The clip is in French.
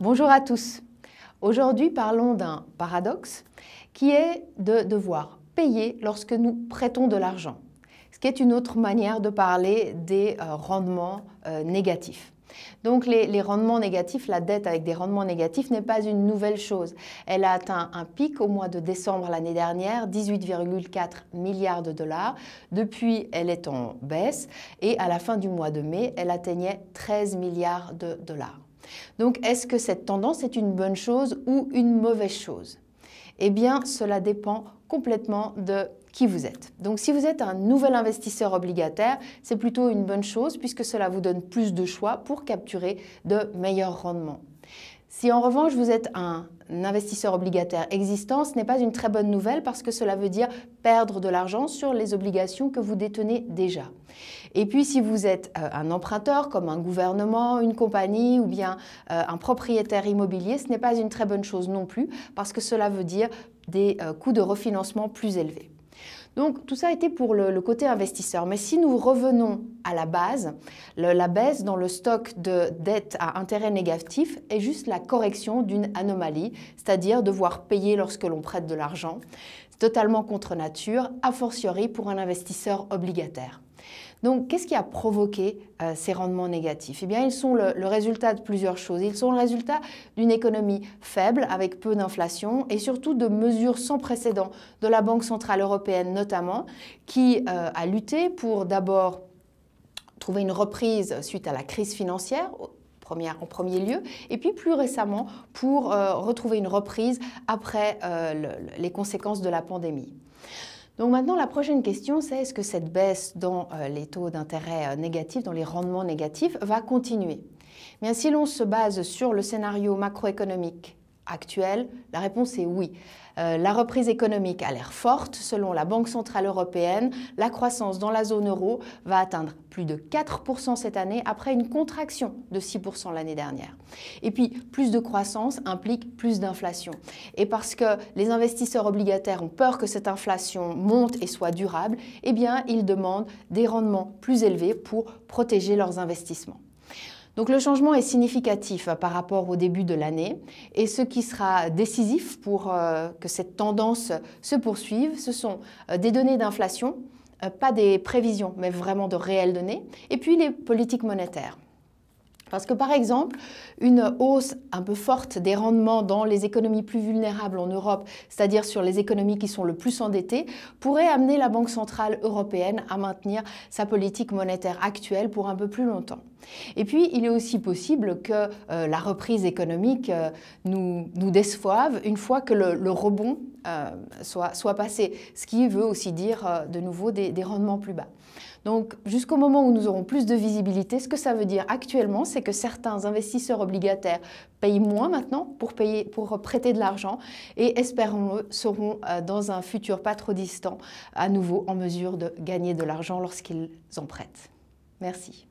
Bonjour à tous. Aujourd'hui, parlons d'un paradoxe qui est de devoir payer lorsque nous prêtons de l'argent, ce qui est une autre manière de parler des euh, rendements euh, négatifs. Donc les, rendements négatifs, la dette avec des rendements négatifs n'est pas une nouvelle chose. Elle a atteint un pic au mois de décembre l'année dernière, 18,4 milliards de dollars. Depuis, elle est en baisse et à la fin du mois de mai, elle atteignait 13 milliards de dollars. Donc est-ce que cette tendance est une bonne chose ou une mauvaise chose eh bien cela dépend complètement de qui vous êtes. Donc si vous êtes un nouvel investisseur obligataire, c'est plutôt une bonne chose puisque cela vous donne plus de choix pour capturer de meilleurs rendements. Si en revanche vous êtes un investisseur obligataire existant, ce n'est pas une très bonne nouvelle parce que cela veut dire perdre de l'argent sur les obligations que vous détenez déjà. Et puis si vous êtes euh, un emprunteur comme un gouvernement, une compagnie ou bien euh, un propriétaire immobilier, ce n'est pas une très bonne chose non plus parce que cela veut dire des euh, coûts de refinancement plus élevés. Donc tout ça était pour le, côté investisseur. Mais si nous revenons à la base, la baisse dans le stock de dettes à intérêt négatif est juste la correction d'une anomalie, c'est-à-dire devoir payer lorsque l'on prête de l'argent, totalement contre nature, a fortiori pour un investisseur obligataire. Donc, qu'est-ce qui a provoqué euh, ces rendements négatifs Eh bien, ils sont le, résultat de plusieurs choses. Ils sont le résultat d'une économie faible, avec peu d'inflation, et surtout de mesures sans précédent de la Banque centrale européenne notamment, qui euh, a lutté pour d'abord trouver une reprise suite à la crise financière en premier lieu, et puis plus récemment pour euh, retrouver une reprise après les conséquences de la pandémie. Donc maintenant, la prochaine question, c'est est-ce que cette baisse dans euh, les taux d'intérêt euh, négatifs, dans les rendements négatifs, va continuer eh si l'on se base sur le scénario macroéconomique actuelle La réponse est oui. Euh, la reprise économique a l'air forte. Selon la Banque Centrale Européenne, la croissance dans la zone euro va atteindre plus de 4% cette année après une contraction de 6% l'année dernière. Et puis, plus de croissance implique plus d'inflation. Et parce que les investisseurs obligataires ont peur que cette inflation monte et soit durable, eh bien, ils demandent des rendements plus élevés pour protéger leurs investissements. Donc le changement est significatif euh, par rapport au début de l'année et ce qui sera décisif pour euh, que cette tendance se poursuive, ce sont euh, des données d'inflation, pas des prévisions, mais vraiment de réelles données, et puis les politiques monétaires. Parce que par exemple, une hausse un peu forte des rendements dans les économies plus vulnérables en Europe, c'est-à-dire sur les économies qui sont le plus endettées, pourrait amener la Banque centrale européenne à maintenir sa politique monétaire actuelle pour un peu plus longtemps. Et puis, il est aussi possible que euh, la reprise économique euh, nous, nous déçoive une fois que le rebond euh, soit, soit passé, ce qui veut aussi dire euh, de nouveau des, rendements plus bas. Donc jusqu'au moment où nous aurons plus de visibilité, ce que ça veut dire actuellement, c'est que certains investisseurs obligataires payent moins maintenant pour, prêter de l'argent et espérons-le seront euh, dans un futur pas trop distant à nouveau en mesure de gagner de l'argent lorsqu'ils en prêtent. Merci.